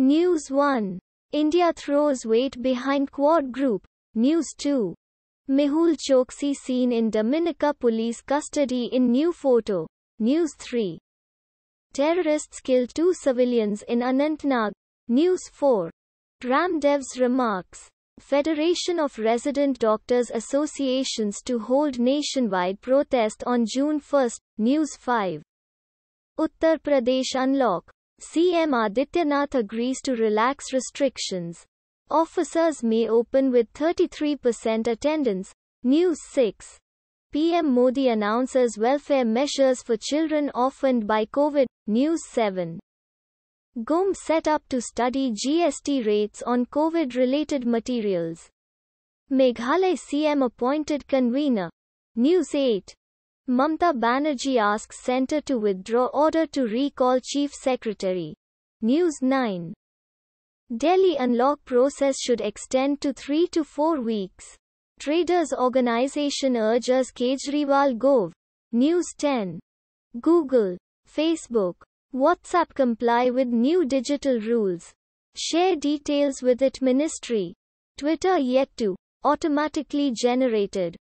News 1. India throws weight behind Quad Group. News 2. Mehul Choksi seen in Dominica police custody in new photo. News 3. Terrorists kill two civilians in Anantnag. News 4. Ramdev's remarks. Federation of Resident Doctors Associations to hold nationwide protest on June 1. News 5. Uttar Pradesh unlock. CM Adityanath agrees to relax restrictions. Officers may open with 33% attendance. News 6. PM Modi announces welfare measures for children orphaned by COVID. News 7. GOM set up to study GST rates on COVID related materials. Meghalaya CM appointed convener. News 8. Mamta Banerjee asks Centre to withdraw order to recall Chief Secretary. News 9. Delhi unlock process should extend to 3 to 4 weeks. Traders organization urges Kejriwal Gov. News 10. Google, Facebook, WhatsApp comply with new digital rules. Share details with it ministry. Twitter yet to automatically generated.